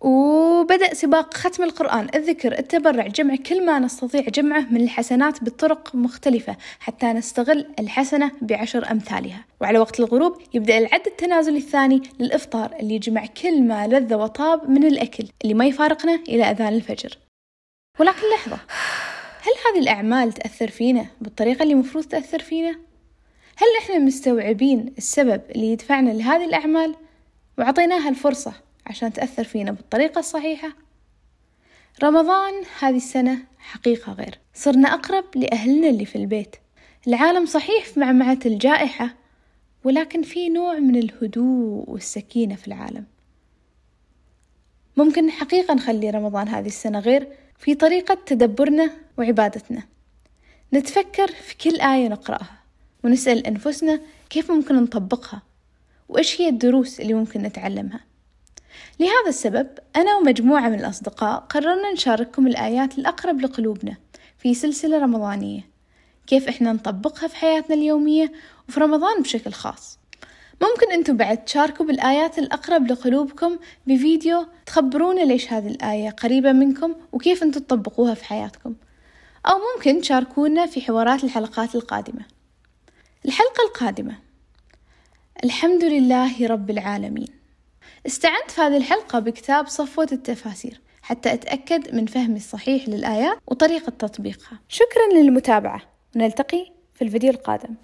وبدأ سباق ختم القرآن الذكر التبرع جمع كل ما نستطيع جمعه من الحسنات بطرق مختلفة حتى نستغل الحسنة بعشر أمثالها وعلى وقت الغروب يبدأ العد التنازلي الثاني للإفطار اللي يجمع كل ما لذ وطاب من الأكل اللي ما يفارقنا إلى أذان الفجر ولكن لحظة هل هذه الأعمال تأثر فينا بالطريقة اللي مفروض تأثر فينا؟ هل إحنا مستوعبين السبب اللي يدفعنا لهذه الأعمال؟ وعطيناها الفرصة عشان تأثر فينا بالطريقة الصحيحة رمضان هذه السنة حقيقة غير صرنا أقرب لأهلنا اللي في البيت العالم صحيح في معمعة الجائحة ولكن في نوع من الهدوء والسكينة في العالم ممكن حقيقة نخلي رمضان هذه السنة غير في طريقة تدبرنا وعبادتنا نتفكر في كل آية نقرأها ونسأل أنفسنا كيف ممكن نطبقها وإيش هي الدروس اللي ممكن نتعلمها لهذا السبب أنا ومجموعة من الأصدقاء قررنا نشارككم الآيات الأقرب لقلوبنا في سلسلة رمضانية كيف إحنا نطبقها في حياتنا اليومية وفي رمضان بشكل خاص ممكن أنتم بعد تشاركوا بالآيات الأقرب لقلوبكم بفيديو تخبرونا ليش هذه الآية قريبة منكم وكيف أنتم تطبقوها في حياتكم أو ممكن تشاركونا في حوارات الحلقات القادمة الحلقة القادمة الحمد لله رب العالمين استعنت في هذه الحلقة بكتاب صفوة التفاسير حتى أتأكد من فهمي الصحيح للآيات وطريقة تطبيقها شكرا للمتابعة ونلتقي في الفيديو القادم